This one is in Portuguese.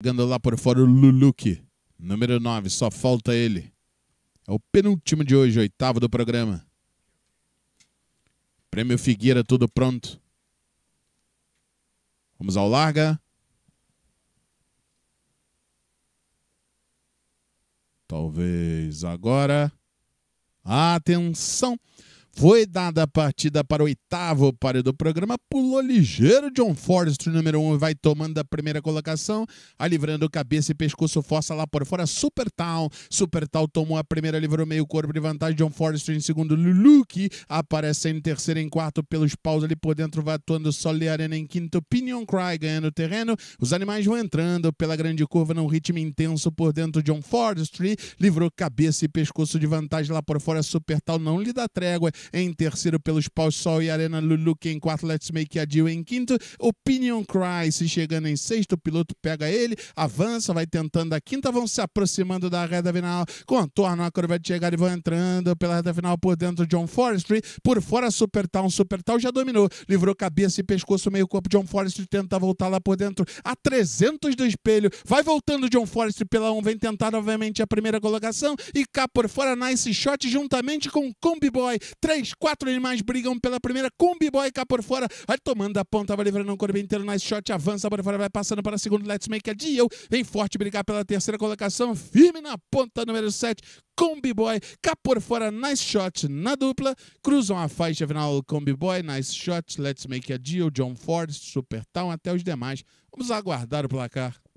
Jogando lá por fora o Luluque, Número 9, só falta ele. É o penúltimo de hoje, oitavo do programa. Prêmio Figueira, tudo pronto. Vamos ao larga. Talvez agora. Atenção! Foi dada a partida para o oitavo páreo do programa, pulou ligeiro John Forrest, número 1, um, vai tomando a primeira colocação, alivrando cabeça e pescoço, força lá por fora, Super Town, Super Town tomou a primeira, livrou meio corpo de vantagem, John Forrest em segundo, Lulu, aparece em terceiro, em quarto, pelos paus ali por dentro, vai atuando Sole Arena em quinto, Pinion Cry ganhando terreno, os animais vão entrando pela grande curva num ritmo intenso por dentro, John Forrest livrou cabeça e pescoço de vantagem lá por fora, Super Town não lhe dá trégua, em terceiro, pelos Paul Sol e Arena Luluque. Em quarto, Let's Make a Deal. Em quinto, Opinion Cry se chegando em sexto. O piloto pega ele, avança, vai tentando a quinta, vão se aproximando da reta final. Contorno a curva de chegada e vão entrando pela reta final por dentro. John Forestry por fora, Supertown. Supertown já dominou, livrou cabeça e pescoço, meio corpo. John Forestry tenta voltar lá por dentro a 300 do espelho. Vai voltando John Forestry pela 1, vem tentar novamente a primeira colocação e cá por fora, Nice Shot juntamente com Combi Boy. 3 3, quatro animais brigam pela primeira. Combi Boy cá por fora. Vai tomando a ponta, vai livrando um corpo inteiro. Nice shot, avança para fora, vai passando para a segunda. Let's Make a Deal. Vem forte brigar pela terceira colocação. Firme na ponta, número 7. Combi Boy, cá por fora, nice shot na dupla, cruzam a faixa final Combi Boy, nice shot, Let's Make a Deal, John Ford, Super até os demais. Vamos aguardar o placar.